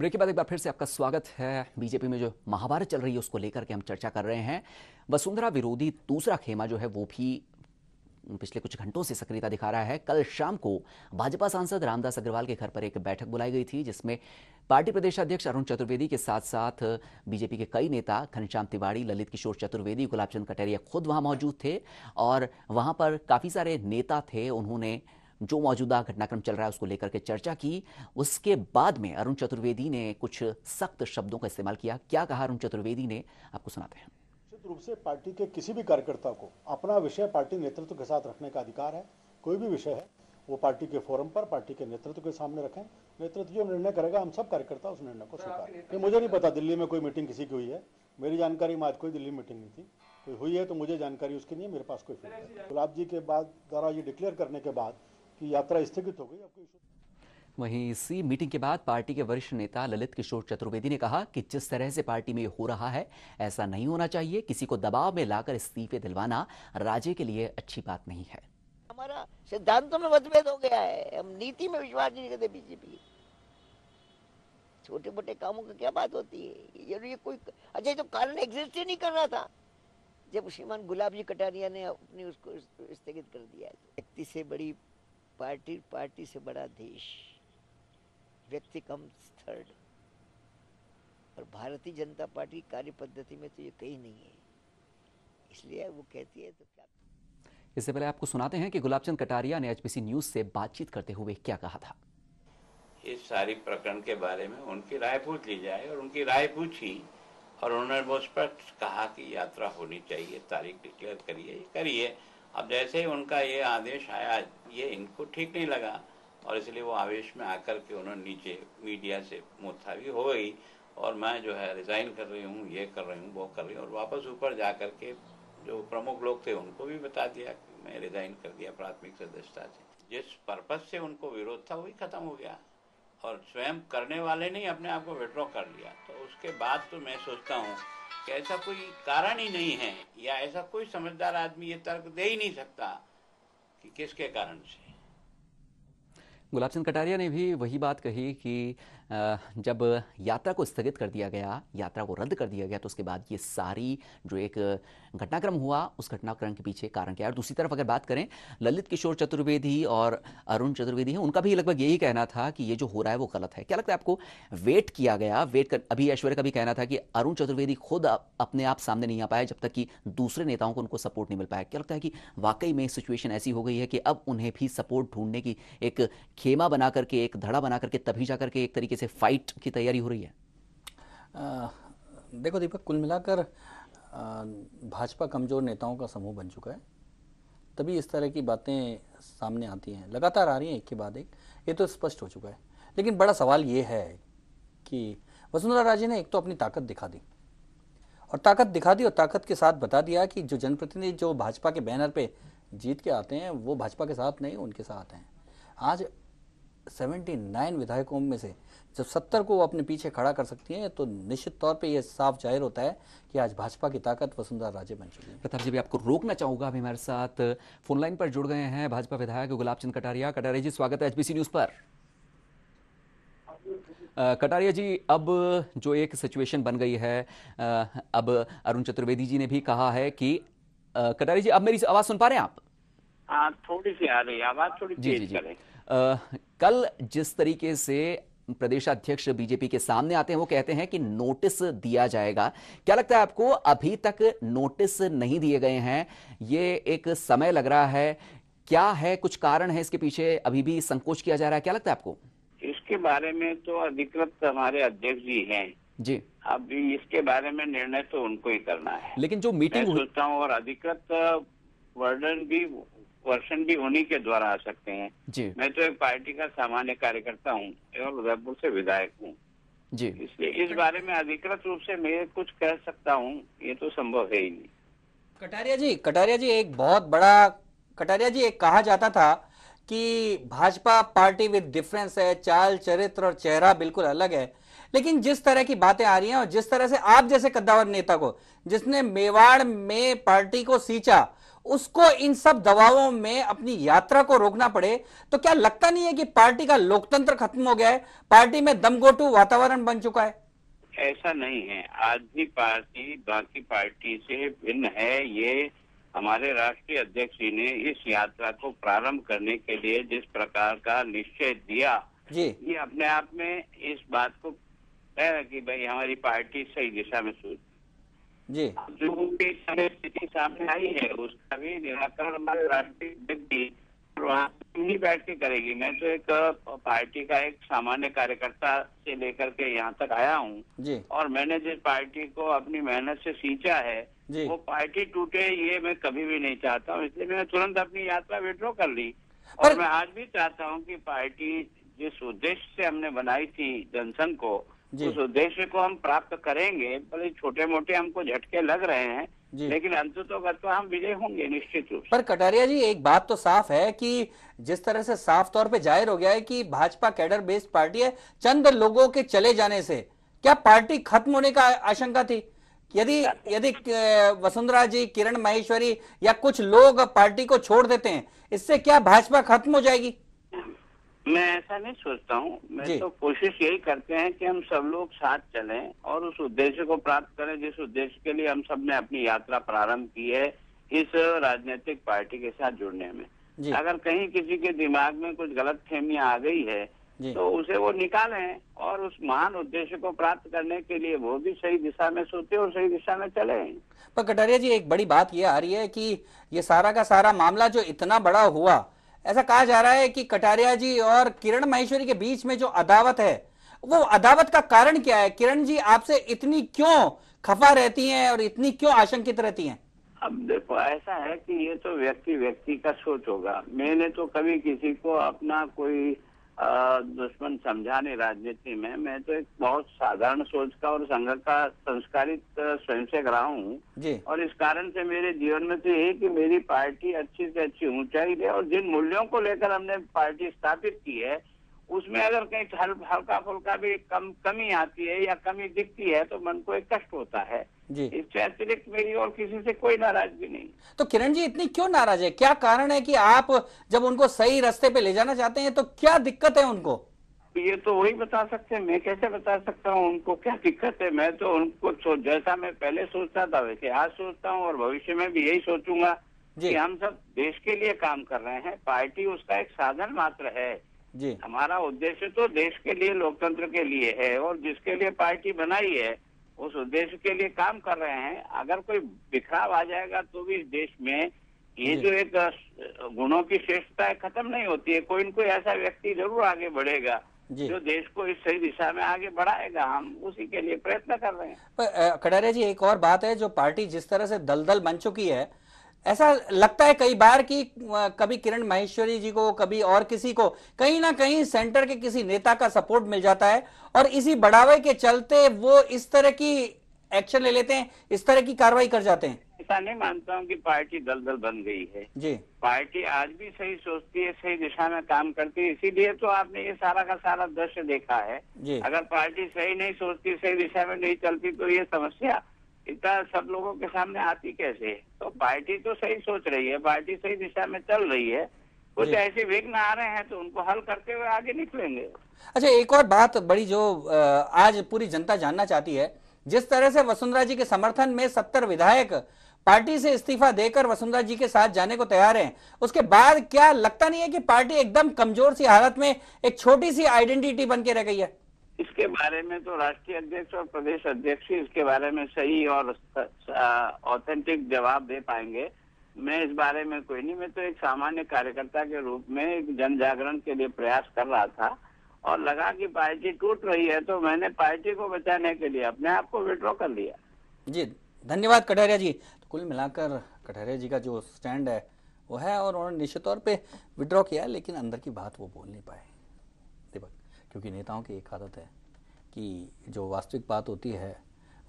Break के बाद एक बार फिर से आपका स्वागत है बीजेपी में जो महाभारत चल रही है उसको लेकर के हम चर्चा कर रहे हैं वसुंधरा विरोधी दूसरा खेमा जो है वो भी पिछले कुछ घंटों से सक्रियता दिखा रहा है कल शाम को भाजपा सांसद रामदास अग्रवाल के घर पर एक बैठक बुलाई गई थी जिसमें पार्टी प्रदेश अध्यक्ष अरुण चतुर्वेदी के साथ साथ बीजेपी के कई नेता घनश्याम तिवाड़ी ललित किशोर चतुर्वेदी गुलाबचंद कटेरिया खुद वहां मौजूद थे और वहां पर काफ़ी सारे नेता थे उन्होंने जो मौजूदा घटनाक्रम चल रहा है उसको लेकर के चर्चा की उसके बाद में अरुण चतुर्वेदी ने कुछ सख्त शब्दों का इस्तेमाल किया क्या कहा अरुण चतुर्वेदी ने आपको सुनाते हैं निश्चित रूप से पार्टी के किसी भी कार्यकर्ता को अपना विषय पार्टी नेतृत्व के साथ रखने का अधिकार है कोई भी विषय है वो पार्टी के फोरम पर पार्टी के नेतृत्व के सामने रखें नेतृत्व जो निर्णय करेगा हम सब कार्यकर्ता उस निर्णय को स्वीकार मुझे नहीं पता दिल्ली में कोई मीटिंग किसी की हुई है मेरी जानकारी में आज कोई दिल्ली मीटिंग नहीं थी कोई हुई है तो मुझे जानकारी उसकी नहीं है मेरे पास कोई गुलाब जी के बाद द्वारा ये डिक्लेयर करने के बाद की यात्रा स्थगित हो गई वहीं इसी मीटिंग के बाद पार्टी के वरिष्ठ नेता ललित किशोर चतुर्वेदी ने कहा कि जिस तरह से पार्टी में हो रहा है ऐसा नहीं होना चाहिए किसी को दबाव में लाकर इस्तीफे दिलवाना राज्य के लिए अच्छी बात नहीं है हमारा सिद्धांतों में मतभेद हो गया है हम नीति में विश्वास नहीं करते बीजेपी छोटे मोटे कामों की क्या बात होती है ये, ये कोई अच्छा तो कारण एग्जिस्ट ही नहीं कर रहा था जब श्रीमान गुलाब जी कटारिया ने अपनी उसको स्थगित कर दिया है तो व्यक्ति से बड़ी पार्टी पार्टी से बड़ा देश व्यक्ति कम थर्ड और भारतीय जनता पार्टी कार्य पद्धति में तो ये कहीं नहीं है इसलिए वो कहती है तो क्या इससे पहले आपको सुनाते हैं कि गुलाबचंद कटारिया ने एचबीसी न्यूज से बातचीत करते हुए क्या कहा था इस सारी प्रकरण के बारे में उनकी राय पूछ ली जाए और उनकी राय पूछी और उन्होंने वो स्पष्ट कहा कि यात्रा होनी चाहिए तारीख डिक्लेयर करिए करिए अब जैसे ही उनका ये आदेश आया ये इनको ठीक नहीं लगा और इसलिए वो आवेश में आकर के उन्होंने नीचे मीडिया से मुतावी हो गई और मैं जो है रिजाइन कर रही हूँ ये कर रही हूँ वो कर रही हूँ और वापस ऊपर जा कर के जो प्रमुख लोग थे उनको भी बता दिया कि मैं रिजाइन कर दिया प्राथमिक सदस्यता से जिस पर्पज से उनको विरोध था वही खत्म हो गया और स्वयं करने वाले ने अपने आप को विड्रॉ कर लिया तो उसके बाद तो मैं सोचता हूँ कि ऐसा कोई कारण ही नहीं है या ऐसा कोई समझदार आदमी ये तर्क दे ही नहीं सकता कि किसके कारण से गुलाब चंद कटारिया ने भी वही बात कही कि जब यात्रा को स्थगित कर दिया गया यात्रा को रद्द कर दिया गया तो उसके बाद ये सारी जो एक घटनाक्रम हुआ उस घटनाक्रम के पीछे कारण क्या है और दूसरी तरफ अगर बात करें ललित किशोर चतुर्वेदी और अरुण चतुर्वेदी हैं उनका भी लगभग यही कहना था कि ये जो हो रहा है वो गलत है क्या लगता है आपको वेट किया गया वेट कर अभी ऐश्वर्य का भी कहना था कि अरुण चतुर्वेदी खुद अपने आप सामने नहीं आ पाया जब तक कि दूसरे नेताओं को उनको सपोर्ट नहीं मिल पाया क्या लगता है कि वाकई में सिचुएशन ऐसी हो गई है कि अब उन्हें भी सपोर्ट ढूंढने की एक खेमा बना करके एक धड़ा बना करके तभी जा करके एक तरीके से फाइट की तैयारी हो रही है आ, देखो दीपक कुल मिलाकर भाजपा कमज़ोर नेताओं का समूह बन चुका है तभी इस तरह की बातें सामने आती हैं लगातार आ रही हैं एक के बाद एक ये तो स्पष्ट हो चुका है लेकिन बड़ा सवाल ये है कि वसुंधरा राजे ने एक तो अपनी ताकत दिखा दी और ताकत दिखा दी और ताकत के साथ बता दिया कि जो जनप्रतिनिधि जो भाजपा के बैनर पे जीत के आते हैं वो भाजपा के साथ नहीं उनके साथ हैं आज 79 विधायकों में से जब सत्तर को वो अपने पीछे खड़ा कर सकती हैं तो निश्चित तौर पे ये साफ जाहिर होता है कि आज भाजपा की ताकत वसुंधरा राजे बन चुकी है प्रताप जी भी आपको रोकना चाहूंगा अभी हमारे साथ फोन लाइन पर जुड़ गए हैं भाजपा विधायक गुलाब चंद कटारिया कटारिया जी स्वागत है एचबीसी न्यूज पर कटारिया जी अब जो एक सिचुएशन बन गई है अब अरुण चतुर्वेदी जी ने भी कहा है कि कटारिया जी अब मेरी आवाज सुन पा रहे हैं आप हाँ, थोड़ी सी आ रही है आवाज थोड़ी जी जी जी आ, कल जिस तरीके से प्रदेशाध्यक्ष बीजेपी के सामने आते हैं वो कहते हैं कि नोटिस दिया जाएगा क्या लगता है आपको अभी तक नोटिस नहीं दिए गए हैं ये एक समय लग रहा है क्या है कुछ कारण है इसके पीछे अभी भी संकोच किया जा रहा है क्या लगता है आपको इसके बारे में तो अधिकृत हमारे अध्यक्ष जी हैं जी अब इसके बारे में निर्णय तो उनको ही करना है लेकिन जो मीटिंग मैं हूँ और अधिकृत वर्णन भी वर्षन भी उन्हीं के द्वारा आ सकते हैं जी मैं तो एक पार्टी का सामान्य कार्यकर्ता हूँ एवं उदयपुर से विधायक हूँ जी इसलिए इस बारे में अधिकृत रूप से मैं कुछ कह सकता हूँ ये तो संभव है ही नहीं कटारिया जी कटारिया जी एक बहुत बड़ा कटारिया जी एक कहा जाता था कि भाजपा पार्टी विद डिफरेंस है चाल चरित्र और चेहरा बिल्कुल अलग है लेकिन जिस तरह की बातें आ रही हैं और जिस तरह से आप जैसे कद्दावर नेता को जिसने मेवाड़ में पार्टी को सींचा उसको इन सब दबावों में अपनी यात्रा को रोकना पड़े तो क्या लगता नहीं है कि पार्टी का लोकतंत्र खत्म हो गया है पार्टी में दमगोटू वातावरण बन चुका है ऐसा नहीं है आज भी पार्टी बाकी पार्टी से भिन्न है ये हमारे राष्ट्रीय अध्यक्ष जी ने इस यात्रा को प्रारंभ करने के लिए जिस प्रकार का निश्चय दिया जी। ये अपने आप में इस बात को कह रहा कि भाई हमारी पार्टी सही दिशा में जी जो उनकी स्थिति सामने आई है उसका भी निराकरण हमारे राष्ट्रीय व्यक्ति ही बैठ के करेगी मैं तो एक पार्टी का एक सामान्य कार्यकर्ता से लेकर के यहाँ तक आया हूँ और मैंने जिस पार्टी को अपनी मेहनत से सींचा है वो पार्टी टूटे ये मैं कभी भी नहीं चाहता हूँ इसलिए मैंने तुरंत अपनी यात्रा विड्रॉ कर ली और मैं आज भी चाहता हूँ कि पार्टी जिस उद्देश्य से हमने बनाई थी जनसंघ को उस उद्देश्य को हम प्राप्त करेंगे भले छोटे मोटे हमको झटके लग रहे हैं लेकिन अंततोगत तो हम विजय होंगे निश्चित रूप पर कटारिया जी एक बात तो साफ है कि जिस तरह से साफ तौर पे जाहिर हो गया है कि भाजपा कैडर बेस्ड पार्टी है चंद लोगों के चले जाने से क्या पार्टी खत्म होने का आशंका थी यदि यदि वसुंधरा जी किरण माहेश्वरी या कुछ लोग पार्टी को छोड़ देते हैं इससे क्या भाजपा खत्म हो जाएगी मैं ऐसा नहीं सोचता हूँ मैं तो कोशिश यही करते हैं कि हम सब लोग साथ चलें और उस उद्देश्य को प्राप्त करें जिस उद्देश्य के लिए हम सब ने अपनी यात्रा प्रारंभ की है इस राजनीतिक पार्टी के साथ जुड़ने में अगर कहीं किसी के दिमाग में कुछ गलत खेमियाँ आ गई है तो उसे वो निकालें और उस महान उद्देश्य को प्राप्त करने के लिए वो भी सही दिशा में सोते और सही दिशा में चले पर कटारिया जी एक बड़ी बात ये आ रही है कि ये सारा का सारा मामला जो इतना बड़ा हुआ ऐसा कहा जा रहा है कि कटारिया जी और किरण महेश्वरी के बीच में जो अदावत है वो अदावत का कारण क्या है किरण जी आपसे इतनी क्यों खफा रहती हैं और इतनी क्यों आशंकित रहती हैं अब देखो ऐसा है कि ये तो व्यक्ति व्यक्ति का सोच होगा मैंने तो कभी किसी को अपना कोई दुश्मन समझा नहीं राजनीति में मैं तो एक बहुत साधारण सोच का और संघ का संस्कारित स्वयं से रहा हूँ और इस कारण से मेरे जीवन में तो यही कि मेरी पार्टी अच्छी से अच्छी ऊंचाई ले और जिन मूल्यों को लेकर हमने पार्टी स्थापित की है उसमें अगर कहीं हल्का फुल्का भी कम कमी आती है या कमी दिखती है तो मन को एक कष्ट होता है इससे अतिरिक्त मेरी और किसी से कोई नाराजगी नहीं तो किरण जी इतनी क्यों नाराज है क्या कारण है कि आप जब उनको सही रास्ते पे ले जाना चाहते हैं तो क्या दिक्कत है उनको ये तो वही बता सकते हैं मैं कैसे बता सकता हूँ उनको क्या दिक्कत है मैं तो उनको जैसा मैं पहले सोचता था वैसे आज सोचता हूँ और भविष्य में भी यही सोचूंगा कि हम सब देश के लिए काम कर रहे हैं पार्टी उसका एक साधन मात्र है जी हमारा उद्देश्य तो देश के लिए लोकतंत्र के लिए है और जिसके लिए पार्टी बनाई है उस उद्देश्य के लिए काम कर रहे हैं अगर कोई बिखराव आ जाएगा तो भी इस देश में ये जो एक गुणों की श्रेष्ठता है खत्म नहीं होती है कोई न कोई ऐसा व्यक्ति जरूर आगे बढ़ेगा जो देश को इस सही दिशा में आगे बढ़ाएगा हम उसी के लिए प्रयत्न कर रहे हैं कटारिया जी एक और बात है जो पार्टी जिस तरह से दलदल बन चुकी है ऐसा लगता है कई बार कि कभी किरण माहेश्वरी जी को कभी और किसी को कहीं ना कहीं सेंटर के किसी नेता का सपोर्ट मिल जाता है और इसी बढ़ावे के चलते वो इस तरह की एक्शन ले लेते हैं इस तरह की कार्रवाई कर जाते हैं ऐसा नहीं मानता हूँ कि पार्टी दल दल बन गई है जी पार्टी आज भी सही सोचती है सही दिशा में काम करती है इसीलिए तो आपने ये सारा का सारा दृश्य देखा है जी अगर पार्टी सही नहीं सोचती सही दिशा में नहीं चलती तो ये समस्या चिंता सब लोगों के सामने आती कैसे तो पार्टी तो सही सोच रही है पार्टी सही दिशा में चल रही है कुछ ऐसे विघ्न आ रहे हैं तो उनको हल करते हुए आगे निकलेंगे अच्छा एक और बात बड़ी जो आज पूरी जनता जानना चाहती है जिस तरह से वसुंधरा जी के समर्थन में सत्तर विधायक पार्टी से इस्तीफा देकर वसुंधरा जी के साथ जाने को तैयार हैं उसके बाद क्या लगता नहीं है कि पार्टी एकदम कमजोर सी हालत में एक छोटी सी आइडेंटिटी बन के रह गई है इसके बारे में तो राष्ट्रीय अध्यक्ष और प्रदेश अध्यक्ष ही इसके बारे में सही और ऑथेंटिक जवाब दे पाएंगे मैं इस बारे में कोई नहीं मैं तो एक सामान्य कार्यकर्ता के रूप में एक जन जागरण के लिए प्रयास कर रहा था और लगा कि पार्टी टूट रही है तो मैंने पार्टी को बचाने के लिए अपने आप को विड्रॉ कर लिया जी धन्यवाद कटहरिया जी तो कुल मिलाकर कटहरिया जी का जो स्टैंड है वो है और उन्होंने निश्चित तौर पे विड्रॉ किया लेकिन अंदर की बात वो बोल नहीं पाए क्योंकि नेताओं की एक आदत है कि जो वास्तविक बात होती है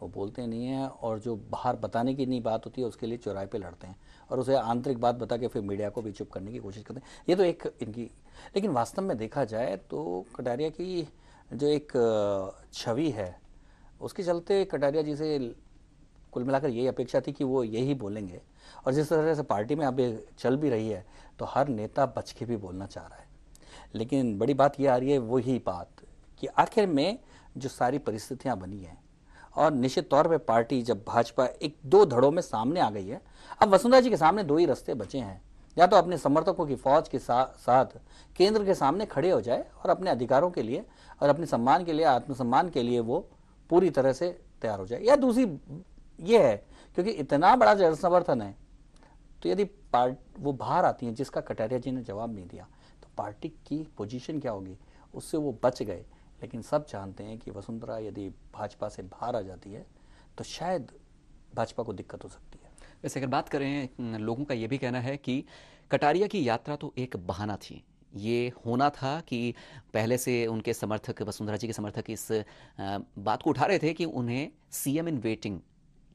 वो बोलते नहीं हैं और जो बाहर बताने की नहीं बात होती है उसके लिए चौराहे पे लड़ते हैं और उसे आंतरिक बात बता के फिर मीडिया को भी चुप करने की कोशिश करते हैं ये तो एक इनकी लेकिन वास्तव में देखा जाए तो कटारिया की जो एक छवि है उसके चलते कटारिया जी से कुल मिलाकर यही अपेक्षा थी कि वो यही बोलेंगे और जिस तरह से पार्टी में अब चल भी रही है तो हर नेता बच के भी बोलना चाह रहा है लेकिन बड़ी बात यह आ रही है वही बात कि आखिर में जो सारी परिस्थितियां बनी हैं और निश्चित तौर पे पार्टी जब भाजपा एक दो धड़ों में सामने आ गई है अब वसुंधरा जी के सामने दो ही रास्ते बचे हैं या तो अपने समर्थकों की फौज के सा, साथ केंद्र के सामने खड़े हो जाए और अपने अधिकारों के लिए और अपने सम्मान के लिए आत्मसम्मान के लिए वो पूरी तरह से तैयार हो जाए या दूसरी ये है क्योंकि इतना बड़ा जनसमर्थन है तो यदि पार्ट वो बाहर आती हैं जिसका कटारिया जी ने जवाब नहीं दिया पार्टी की पोजीशन क्या होगी उससे वो बच गए लेकिन सब जानते हैं कि वसुंधरा यदि भाजपा से बाहर आ जाती है तो शायद भाजपा को दिक्कत हो सकती है वैसे अगर बात करें लोगों का ये भी कहना है कि कटारिया की यात्रा तो एक बहाना थी ये होना था कि पहले से उनके समर्थक वसुंधरा जी के समर्थक इस बात को उठा रहे थे कि उन्हें सीएम इन वेटिंग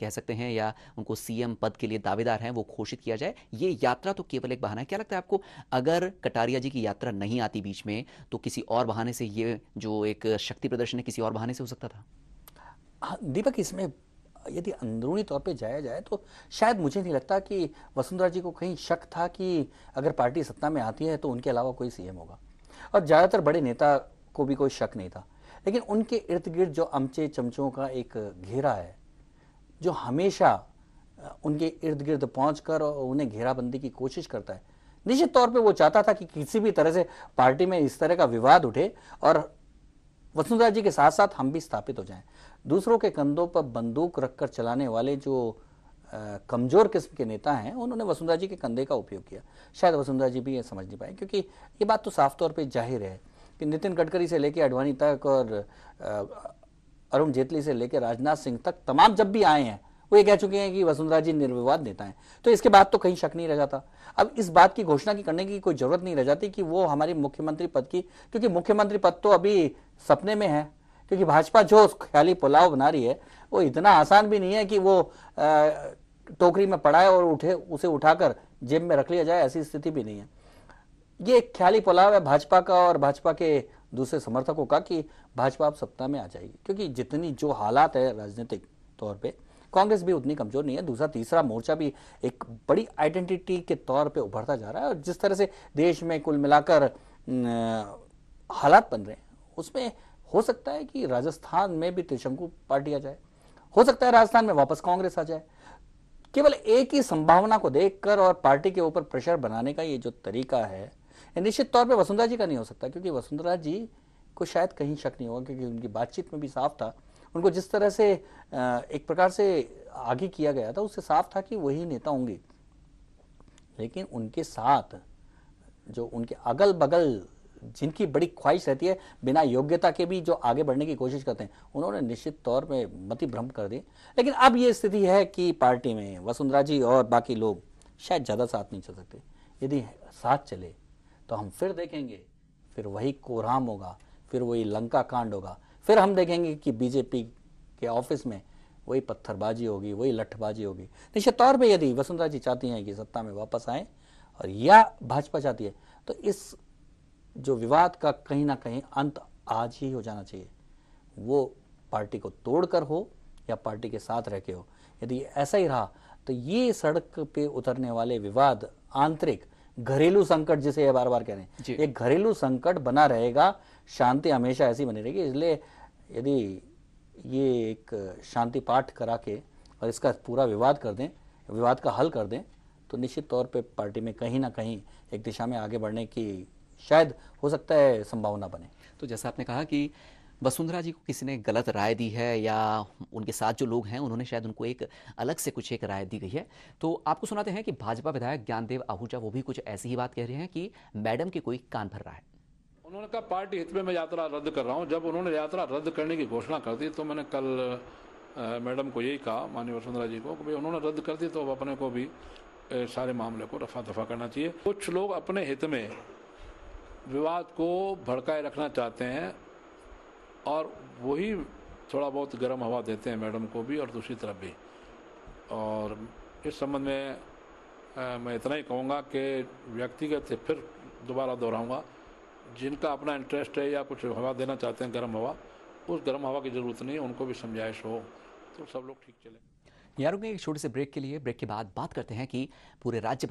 कह सकते हैं या उनको सीएम पद के लिए दावेदार हैं वो घोषित किया जाए ये यात्रा तो केवल एक बहाना है क्या लगता है आपको अगर कटारिया जी की यात्रा नहीं आती बीच में तो किसी और बहाने से ये जो एक शक्ति प्रदर्शन है किसी और बहाने से हो सकता था हाँ, दीपक इसमें यदि अंदरूनी तौर पे जाया जाए तो शायद मुझे नहीं लगता कि वसुंधरा जी को कहीं शक था कि अगर पार्टी सत्ता में आती है तो उनके अलावा कोई सीएम होगा और ज़्यादातर बड़े नेता को भी कोई शक नहीं था लेकिन उनके इर्द गिर्द जो अमचे चमचों का एक घेरा है जो हमेशा उनके इर्द गिर्द कर और उन्हें घेराबंदी की कोशिश करता है निश्चित तौर पे वो चाहता था कि किसी भी तरह से पार्टी में इस तरह का विवाद उठे और वसुंधरा जी के साथ साथ हम भी स्थापित हो जाएं दूसरों के कंधों पर बंदूक रखकर चलाने वाले जो कमजोर किस्म के नेता हैं उन्होंने वसुंधरा जी के कंधे का उपयोग किया शायद वसुंधरा जी भी ये समझ नहीं पाए क्योंकि ये बात तो साफ तौर पर जाहिर है कि नितिन गडकरी से लेकर अडवाणी तक और अरुण जेटली से लेकर राजनाथ सिंह तक तमाम जब भी आए हैं वो ये कह चुके हैं कि वसुंधरा जी निर्विवाद नेता हैं तो इसके बाद तो कहीं शक नहीं रह जाता अब इस बात की घोषणा की करने की कोई जरूरत नहीं रह जाती कि वो हमारे मुख्यमंत्री पद की क्योंकि मुख्यमंत्री पद तो अभी सपने में है क्योंकि भाजपा जो ख्याली पुलाव बना रही है वो इतना आसान भी नहीं है कि वो टोकरी में पड़ा है और उठे उसे उठाकर जेब में रख लिया जाए ऐसी स्थिति भी नहीं है ये एक ख्याली पुलाव है भाजपा का और भाजपा के दूसरे समर्थकों का कि भाजपा अब सत्ता में आ जाएगी क्योंकि जितनी जो हालात है राजनीतिक तौर पे कांग्रेस भी उतनी कमजोर नहीं है दूसरा तीसरा मोर्चा भी एक बड़ी आइडेंटिटी के तौर पे उभरता जा रहा है और जिस तरह से देश में कुल मिलाकर हालात बन रहे हैं उसमें हो सकता है कि राजस्थान में भी त्रिशंकु पार्टी आ जाए हो सकता है राजस्थान में वापस कांग्रेस आ जाए केवल एक ही संभावना को देखकर और पार्टी के ऊपर प्रेशर बनाने का ये जो तरीका है निश्चित तौर पे वसुंधरा जी का नहीं हो सकता क्योंकि वसुंधरा जी को शायद कहीं शक नहीं होगा क्योंकि उनकी बातचीत में भी साफ था उनको जिस तरह से एक प्रकार से आगे किया गया था उससे साफ था कि वही नेता होंगे लेकिन उनके साथ जो उनके अगल बगल जिनकी बड़ी ख्वाहिश रहती है बिना योग्यता के भी जो आगे बढ़ने की कोशिश करते हैं उन्होंने निश्चित तौर में मति भ्रम कर दी लेकिन अब ये स्थिति है कि पार्टी में वसुंधरा जी और बाकी लोग शायद ज़्यादा साथ नहीं चल सकते यदि साथ चले तो हम फिर देखेंगे फिर वही कोराम होगा फिर वही लंका कांड होगा फिर हम देखेंगे कि बीजेपी के ऑफिस में वही पत्थरबाजी होगी वही लठबाजी होगी निश्चित तौर पर यदि वसुंधरा जी चाहती हैं कि सत्ता में वापस आए और या भाजपा चाहती है तो इस जो विवाद का कहीं ना कहीं अंत आज ही हो जाना चाहिए वो पार्टी को तोड़कर हो या पार्टी के साथ रह के हो यदि ऐसा ही रहा तो ये सड़क पे उतरने वाले विवाद आंतरिक घरेलू संकट जिसे ये बार बार कह रहे हैं एक घरेलू संकट बना रहेगा शांति हमेशा ऐसी बनी रहेगी इसलिए यदि ये एक शांति पाठ करा के और इसका पूरा विवाद कर दें विवाद का हल कर दें तो निश्चित तौर पे पार्टी में कहीं ना कहीं एक दिशा में आगे बढ़ने की शायद हो सकता है संभावना बने तो जैसा आपने कहा कि वसुंधरा जी को किसी ने गलत राय दी है या उनके साथ जो लोग हैं उन्होंने शायद उनको एक अलग से कुछ एक राय दी गई है तो आपको सुनाते हैं कि भाजपा विधायक ज्ञानदेव आहूजा वो भी कुछ ऐसी ही बात कह रहे हैं कि मैडम की कोई कान भर रहा है उन्होंने कहा पार्टी हित में मैं यात्रा रद्द कर रहा हूँ जब उन्होंने यात्रा रद्द करने की घोषणा कर दी तो मैंने कल मैडम को यही कहा माननीय वसुंधरा जी को कि भाई उन्होंने रद्द कर दी तो अब अपने को भी सारे मामले को रफा दफा करना चाहिए कुछ लोग अपने हित में विवाद को भड़काए रखना चाहते हैं और वही थोड़ा बहुत गर्म हवा देते हैं मैडम को भी और दूसरी तरफ भी और इस संबंध में आ, मैं इतना ही कहूँगा कि व्यक्तिगत फिर दोबारा दोहराऊँगा जिनका अपना इंटरेस्ट है या कुछ हवा देना चाहते हैं गर्म हवा उस गर्म हवा की ज़रूरत नहीं उनको भी समझाइश हो तो सब लोग ठीक चले यारों में एक छोटे से ब्रेक के लिए ब्रेक के बाद बात करते हैं कि पूरे राज्य